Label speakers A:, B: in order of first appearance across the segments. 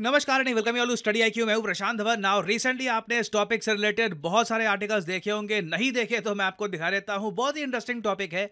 A: नमस्कार and welcome you StudyIQ मैं Prashant Dhawan now recently आपने इस टॉपिक से रिलेटेड बहुत सारे आर्टिकल्स देखे होंगे नहीं देखे तो मैं आपको दिखा देता हूँ बहुत ही इंटरेस्टिंग टॉपिक है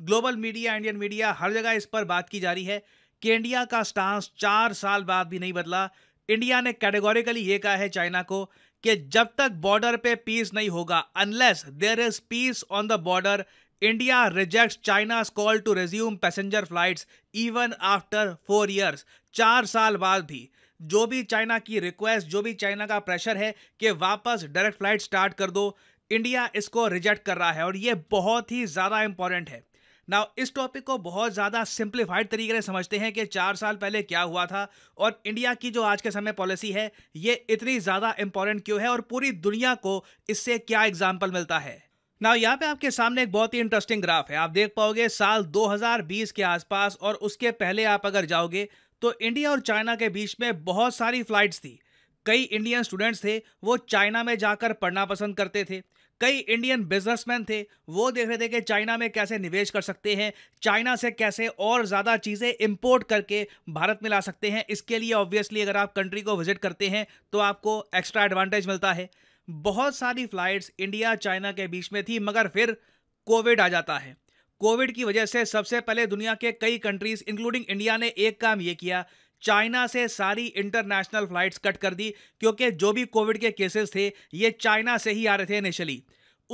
A: ग्लोबल मीडिया इंडियन मीडिया हर जगह इस पर बात की जा रही है कि इंडिया का स्टांस चार साल बाद भी नहीं बदला इंडिया ने कैटेगोरिकली ये कहा है चाइना को कि जब तक बॉर्डर पे पीस नहीं होगा unless there is peace on the border India reject China call to resume passenger flights even after four years चार साल बाद भी जो भी चाइना की रिक्वेस्ट जो भी चाइना का प्रेशर है कि वापस डायरेक्ट फ्लाइट स्टार्ट कर दो इंडिया इसको रिजेक्ट कर रहा है और ये बहुत ही ज़्यादा इंपॉर्टेंट है ना इस टॉपिक को बहुत ज़्यादा सिंप्लीफाइड तरीके से समझते हैं कि चार साल पहले क्या हुआ था और इंडिया की जो आज के समय पॉलिसी है ये इतनी ज़्यादा इंपॉर्टेंट क्यों है और पूरी दुनिया को इससे क्या एग्जाम्पल मिलता है ना यहाँ पे आपके सामने एक बहुत ही इंटरेस्टिंग ग्राफ है आप देख पाओगे साल 2020 के आसपास और उसके पहले आप अगर जाओगे तो इंडिया और चाइना के बीच में बहुत सारी फ्लाइट्स थी कई इंडियन स्टूडेंट्स थे वो चाइना में जाकर पढ़ना पसंद करते थे कई इंडियन बिजनेसमैन थे वो देख रहे थे कि चाइना में कैसे निवेश कर सकते हैं चाइना से कैसे और ज़्यादा चीज़ें इंपोर्ट करके भारत में ला सकते हैं इसके लिए ऑब्वियसली अगर आप कंट्री को विजिट करते हैं तो आपको एक्स्ट्रा एडवांटेज मिलता है बहुत सारी फ्लाइट्स इंडिया चाइना के बीच में थी मगर फिर कोविड आ जाता है कोविड की वजह से सबसे पहले दुनिया के कई कंट्रीज इंक्लूडिंग इंडिया ने एक काम ये किया चाइना से सारी इंटरनेशनल फ्लाइट्स कट कर दी क्योंकि जो भी कोविड के केसेस थे ये चाइना से ही आ रहे थे इनिशियली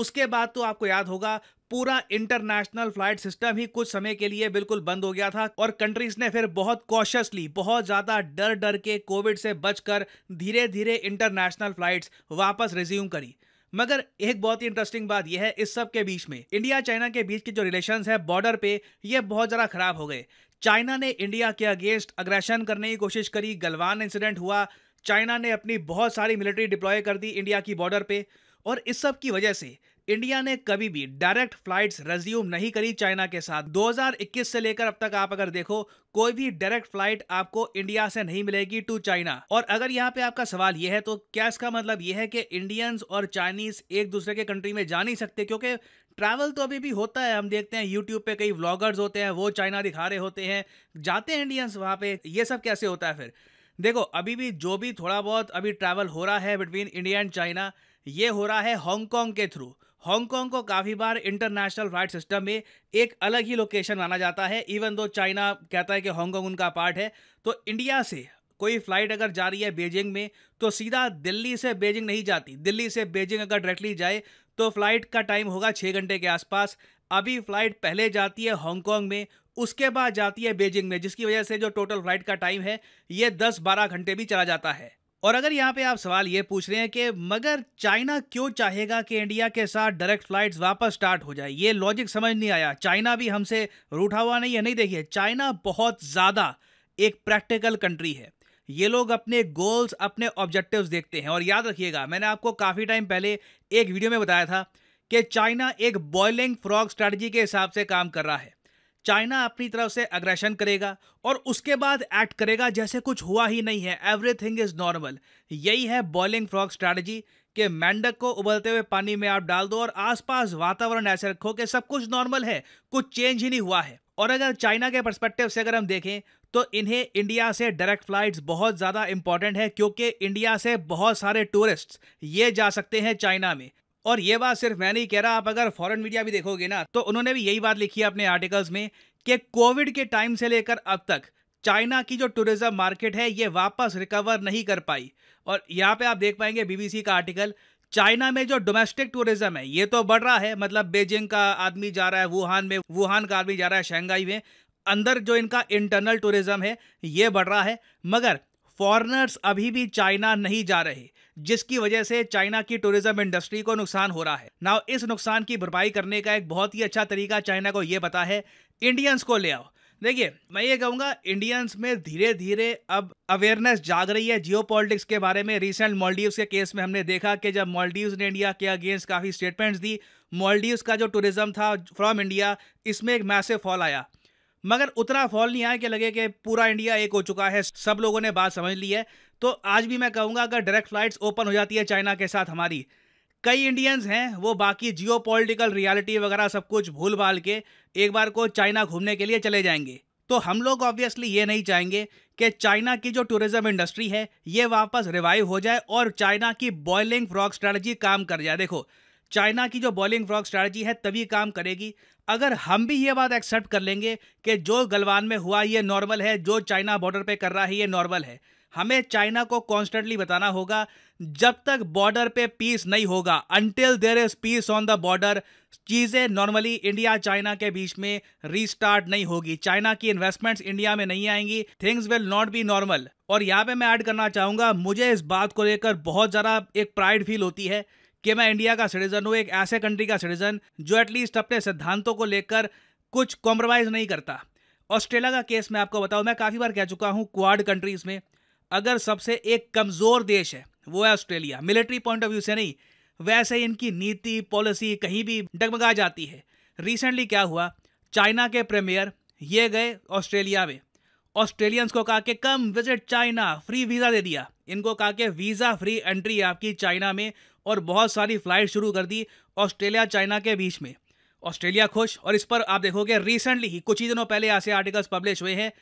A: उसके बाद तो आपको याद होगा पूरा इंटरनेशनल फ्लाइट सिस्टम ही कुछ समय के लिए बिल्कुल बंद हो गया था और कंट्रीज ने फिर बहुत कॉशियसली बहुत ज़्यादा डर डर के कोविड से बचकर धीरे धीरे इंटरनेशनल फ्लाइट्स वापस रिज्यूम करी मगर एक बहुत ही इंटरेस्टिंग बात यह है इस सब के बीच में इंडिया चाइना के बीच के जो रिलेशन है बॉर्डर पे ये बहुत ज़रा खराब हो गए चाइना ने इंडिया के अगेंस्ट अग्रेशन करने की कोशिश करी गलवान इंसिडेंट हुआ चाइना ने अपनी बहुत सारी मिलिट्री डिप्लॉय कर दी इंडिया की बॉर्डर पे और इस सब की वजह से इंडिया ने कभी भी डायरेक्ट फ्लाइट्स रेज्यूम नहीं करी चाइना के साथ 2021 से लेकर अब तक आप अगर देखो कोई भी डायरेक्ट फ्लाइट आपको इंडिया से नहीं मिलेगी टू चाइना और अगर यहाँ पे आपका सवाल यह है तो क्या इसका मतलब यह है कि इंडियंस और चाइनीज एक दूसरे के कंट्री में जा नहीं सकते क्योंकि ट्रैवल तो अभी भी होता है हम देखते हैं यूट्यूब पे कई व्लॉगर्स होते हैं वो चाइना दिखा रहे होते हैं जाते हैं इंडियंस वहाँ पे ये सब कैसे होता है फिर देखो अभी भी जो भी थोड़ा बहुत अभी ट्रैवल हो रहा है बिटवीन इंडिया एंड चाइना ये हो रहा है हांगकॉन्ग के थ्रू हांगकांग को काफ़ी बार इंटरनेशनल फ्लाइट सिस्टम में एक अलग ही लोकेशन माना जाता है इवन दो चाइना कहता है कि हांगकांग उनका पार्ट है तो इंडिया से कोई फ्लाइट अगर जा रही है बेजिंग में तो सीधा दिल्ली से बेजिंग नहीं जाती दिल्ली से बेजिंग अगर डायरेक्टली जाए तो फ्लाइट का टाइम होगा छः घंटे के आसपास अभी फ्लाइट पहले जाती है हांगकांग में उसके बाद जाती है बेजिंग में जिसकी वजह से जो टोटल फ्लाइट का टाइम है ये दस बारह घंटे भी चला जाता है और अगर यहाँ पे आप सवाल ये पूछ रहे हैं कि मगर चाइना क्यों चाहेगा कि इंडिया के साथ डायरेक्ट फ्लाइट्स वापस स्टार्ट हो जाए ये लॉजिक समझ नहीं आया चाइना भी हमसे रूठा हुआ नहीं है नहीं देखिए चाइना बहुत ज़्यादा एक प्रैक्टिकल कंट्री है ये लोग अपने गोल्स अपने ऑब्जेक्टिव्स देखते हैं और याद रखिएगा मैंने आपको काफ़ी टाइम पहले एक वीडियो में बताया था कि चाइना एक बॉइलिंग फ्रॉग स्ट्रैटी के हिसाब से काम कर रहा है चाइना अपनी तरफ से अग्रेशन करेगा और उसके बाद एक्ट करेगा जैसे कुछ हुआ ही नहीं है एवरीथिंग इज़ नॉर्मल यही है बॉलिंग फ्रॉग स्ट्रैटेजी कि मेंढक को उबलते हुए पानी में आप डाल दो और आसपास वातावरण ऐसे रखो कि सब कुछ नॉर्मल है कुछ चेंज ही नहीं हुआ है और अगर चाइना के परस्पेक्टिव से अगर हम देखें तो इन्हें इंडिया से डायरेक्ट फ्लाइट्स बहुत ज़्यादा इंपॉर्टेंट है क्योंकि इंडिया से बहुत सारे टूरिस्ट्स ये जा सकते हैं चाइना में और ये बात सिर्फ मैं नहीं कह रहा आप अगर फॉरेन मीडिया भी देखोगे ना तो उन्होंने भी यही बात लिखी है अपने आर्टिकल्स में कि कोविड के टाइम से लेकर अब तक चाइना की जो टूरिज्म मार्केट है ये वापस रिकवर नहीं कर पाई और यहाँ पे आप देख पाएंगे बीबीसी का आर्टिकल चाइना में जो डोमेस्टिक टूरिज्म है ये तो बढ़ रहा है मतलब बेजिंग का आदमी जा रहा है वुहान में वुहान का आदमी जा रहा है शंघाई में अंदर जो इनका इंटरनल टूरिज्म है ये बढ़ रहा है मगर फॉरनर्स अभी भी चाइना नहीं जा रहे जिसकी वजह से चाइना की टूरिज्म इंडस्ट्री को नुकसान हो रहा है नाउ इस नुकसान की भरपाई करने का एक बहुत ही अच्छा तरीका चाइना को यह पता है इंडियंस को ले आओ देखिए मैं ये कहूँगा इंडियंस में धीरे धीरे अब अवेयरनेस जाग रही है जियो के बारे में रिसेंट मॉलडीव्स के केस में हमने देखा कि जब मॉलडीव्स ने इंडिया के अगेंस्ट काफ़ी स्टेटमेंट्स दी मॉलडीव्स का जो टूरिज़्म था फ्रॉम इंडिया इसमें एक मैसेव फॉल आया मगर उतना फॉल नहीं आया कि लगे कि पूरा इंडिया एक हो चुका है सब लोगों ने बात समझ ली है तो आज भी मैं कहूँगा अगर डायरेक्ट फ्लाइट्स ओपन हो जाती है चाइना के साथ हमारी कई इंडियंस हैं वो बाकी जियो पोलिटिकल रियालिटी वगैरह सब कुछ भूल भाल के एक बार को चाइना घूमने के लिए चले जाएंगे तो हम लोग ऑब्वियसली ये नहीं चाहेंगे कि चाइना की जो टूरिज्म इंडस्ट्री है ये वापस रिवाइव हो जाए और चाइना की बॉयलिंग फ्रॉक स्ट्रैटेजी काम कर जाए देखो चाइना की जो बॉयलिंग फ्रॉक स्ट्रैटेजी है तभी काम करेगी अगर हम भी ये बात एक्सेप्ट कर लेंगे कि जो गलवान में हुआ ये नॉर्मल है जो चाइना बॉर्डर पर कर रहा है ये नॉर्मल है हमें चाइना को कॉन्स्टेंटली बताना होगा जब तक बॉर्डर पे पीस नहीं होगा until there is peace on the border चीज़ें नॉर्मली इंडिया चाइना के बीच में रीस्टार्ट नहीं होगी चाइना की इन्वेस्टमेंट्स इंडिया में नहीं आएंगी things will not be normal और यहाँ पे मैं ऐड करना चाहूँगा मुझे इस बात को लेकर बहुत ज़्यादा एक प्राइड फील होती है कि मैं इंडिया का सिटीजन हूँ एक ऐसे कंट्री का सिटीजन जो एटलीस्ट अपने सिद्धांतों को लेकर कुछ कॉम्प्रोमाइज़ नहीं करता ऑस्ट्रेलिया का केस मैं आपको बताऊँ मैं काफ़ी बार कह चुका हूँ क्वाड कंट्रीज़ में अगर सबसे एक कमज़ोर देश है वो है Australia military point of view से नहीं वैसे ही इनकी नीति पॉलिसी कहीं भी डगमगा जाती है रिसेंटली क्या हुआ चाइना के प्रीमियर ये गए ऑस्ट्रेलिया में ऑस्ट्रेलियंस को कहा के come visit China free visa दे दिया इनको कहा कि वीज़ा फ्री एंट्री आपकी चाइना में और बहुत सारी फ्लाइट शुरू कर दी ऑस्ट्रेलिया चाइना के बीच में ऑस्ट्रेलिया खुश और इस पर आप देखोगे रिसेंटली ही कुछ ही दिनों पहले ऐसे आर्टिकल्स पब्लिश हुए हैं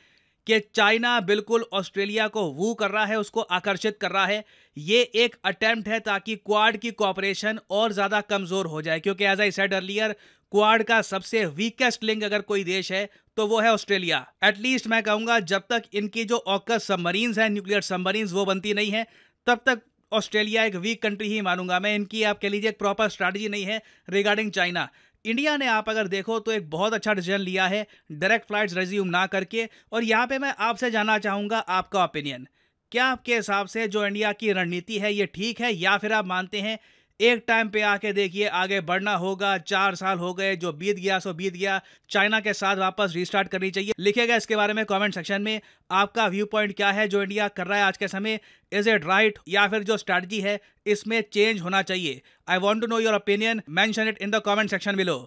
A: कि चाइना बिल्कुल ऑस्ट्रेलिया को वू कर रहा है उसको आकर्षित कर रहा है ये एक अटेम्प्ट है ताकि क्वाड की कॉपरेशन और ज़्यादा कमज़ोर हो जाए क्योंकि as I said earlier Quad का सबसे वीकेस्ट लिंक अगर कोई देश है तो वो है ऑस्ट्रेलिया एटलीस्ट मैं कहूँगा जब तक इनकी जो ऑकस सबमरीन्स हैं न्यूक्लियर सबमरीन्स वो बनती नहीं है तब तक ऑस्ट्रेलिया एक वीक कंट्री ही मानूंगा मैं इनकी आप कह लीजिए एक प्रॉपर स्ट्रैटेजी नहीं है रिगार्डिंग चाइना इंडिया ने आप अगर देखो तो एक बहुत अच्छा डिसीजन लिया है डायरेक्ट फ्लाइट्स रेज्यूम ना करके और यहाँ पे मैं आपसे जानना चाहूँगा आपका ओपिनियन क्या आपके हिसाब से जो इंडिया की रणनीति है ये ठीक है या फिर आप मानते हैं एक टाइम पे आके देखिए आगे बढ़ना होगा चार साल हो गए जो बीत गया सो बीत गया चाइना के साथ वापस रिस्टार्ट करनी चाहिए लिखेगा इसके बारे में कमेंट सेक्शन में आपका व्यू पॉइंट क्या है जो इंडिया कर रहा है आज के समय इज इट राइट या फिर जो स्ट्रेटजी है इसमें चेंज होना चाहिए I want to know your opinion mention it in the comment section below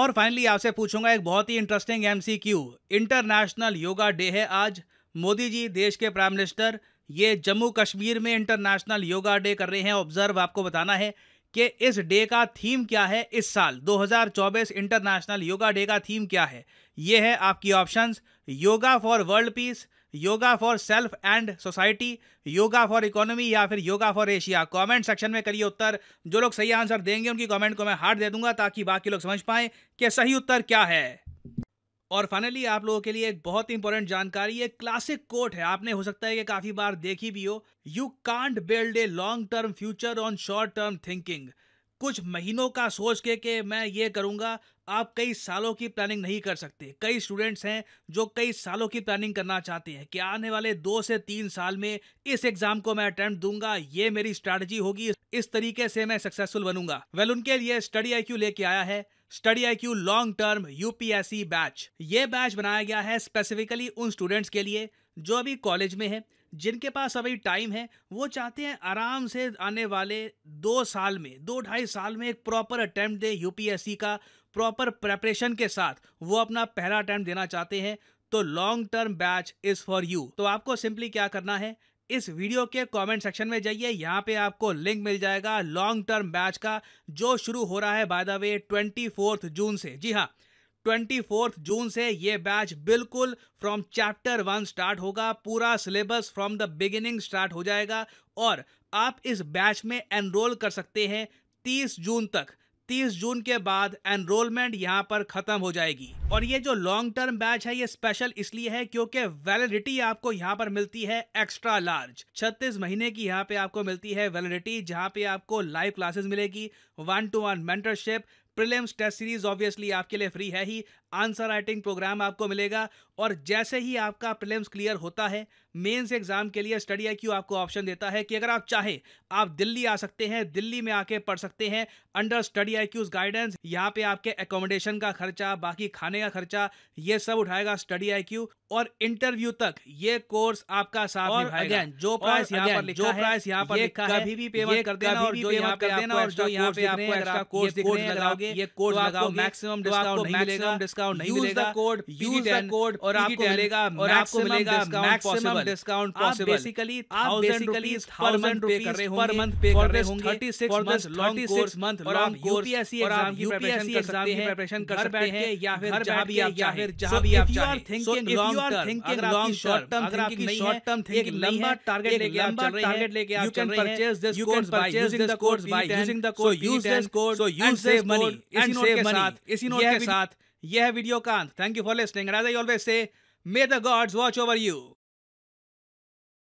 A: और फाइनली आपसे पूछूंगा एक बहुत ही interesting um International Yoga Day है आज मोदी जी देश के प्राइम मिनिस्टर ये जम्मू कश्मीर में इंटरनेशनल योगा डे कर रहे हैं ऑब्जर्व आपको बताना है कि इस डे का थीम क्या है इस साल 2024 इंटरनेशनल योगा डे का थीम क्या है ये है आपकी options yoga for world peace yoga for self and society yoga for economy या फिर yoga for Asia comment section में करिए उत्तर जो लोग सही आंसर देंगे उनकी कमेंट को मैं हार्ट दे दूंगा ताकि बाकी लोग समझ पाएं कि सही उत्तर क्या है और फाइनली आप लोगों के लिए एक बहुत इंपॉर्टेंट जानकारी है क्लासिक कोट है आपने हो सकता है कि काफी बार देखी भी हो you can't build a long term future on short term thinking कुछ महीनों का सोच के कि मैं ये करूंगा आप कई सालों की प्लानिंग नहीं कर सकते कई स्टूडेंट्स हैं जो कई सालों की प्लानिंग करना चाहते हैं कि आने वाले दो से तीन साल में इस एग्जाम को मैं अटेम्प्ट दूंगा ये मेरी स्ट्रैटेजी होगी इस तरीके से मैं सक्सेसफुल बनूंगा वेल उनके लिए स्टडी आई लेके आया है StudyIQ long term UPSC batch ये बैच बनाया गया है स्पेसिफिकली उन स्टूडेंट्स के लिए जो अभी कॉलेज में है जिनके पास अभी टाइम है वो चाहते हैं आराम से आने वाले दो साल में दो ढाई साल में एक प्रॉपर अटैम्प्ट दे यूपीएससी का प्रॉपर प्रेपरेशन के साथ वो अपना पहला अटैम्प्ट देना चाहते हैं तो long term batch is for you तो आपको सिंपली क्या करना है इस वीडियो के कमेंट सेक्शन में जाइए यहाँ पे आपको लिंक मिल जाएगा लॉन्ग टर्म बैच का जो शुरू हो रहा है by the way twenty June से जी हाँ ट्वेंटी फोर्थ जून से ये बैच बिल्कुल फ्रॉम चैप्टर वन स्टार्ट होगा पूरा syllabus from the beginning start हो जाएगा और आप इस बैच में एनरोल कर सकते हैं 30 जून तक 30 जून के बाद एनरोलमेंट यहाँ पर खत्म हो जाएगी और ये जो लॉन्ग टर्म बैच है ये स्पेशल इसलिए है क्योंकि वैलिडिटी आपको यहाँ पर मिलती है एक्स्ट्रा लार्ज 36 महीने की यहाँ पे आपको मिलती है वैलिडिटी जहाँ पे आपको लाइव क्लासेस मिलेगी one to one mentorship prelims test series obviously आपके लिए फ्री है ही आंसर राइटिंग प्रोग्राम आपको मिलेगा और जैसे ही आपका प्रीलिम्स क्लियर होता है मेंस एग्जाम के लिए स्टडी आई आपको ऑप्शन देता है कि अगर आप चाहें आप दिल्ली आ सकते हैं दिल्ली में आके पढ़ सकते हैं अंडर स्टडी आई गाइडेंस यहाँ पे आपके एकोमोडेशन का खर्चा बाकी खाने का खर्चा ये सब उठाएगा स्टडी आई और इंटरव्यू तक ये कोर्स आपका साथ और अगेन जो प्राइस यहाँ पर जो प्राइस यहाँ पर कभी भी पेमेंट कर देना और जो यहाँ पे देना और जो यहाँ पे आपको कोर्स लगाओगे ये कोर्स लगाओ मैक्सिमम डिस्काउंट मिलेगा डिस्काउंट नहीं मिलेगा कोड यूज द कोड और आपको मिलेगा और आपको मिलेगा मैक्सिमम डिस्काउंट पॉसिबल बेसिकली आप बेसिकली पर मंथ पे कर रहे होंगे पर मंथ पे कर रहे होंगे 36 मंथ लॉन्ग कोर्स मंथ और आप यूपीएससी एग्जाम की प्रिपरेशन कर सकते हैं प्रिपरेशन कर सकते हैं या फिर घर बैठ के या फिर जहां भी आप चाहे थिंकिंग लॉन्ग टर्म अगर लॉन्ग शॉर्ट टर्म अगर आपकी शॉर्ट टर्म थिंकिंग लंबा टारगेट लेके आप चल रहे हैं टारगेट लेके आप चल रहे हैं you can purchase this course by using the code using the code code use this code so use save money इसी नोट के साथ इसी नोट के साथ यह है वीडियो कांत thank you for listening and as I always say may the gods watch over you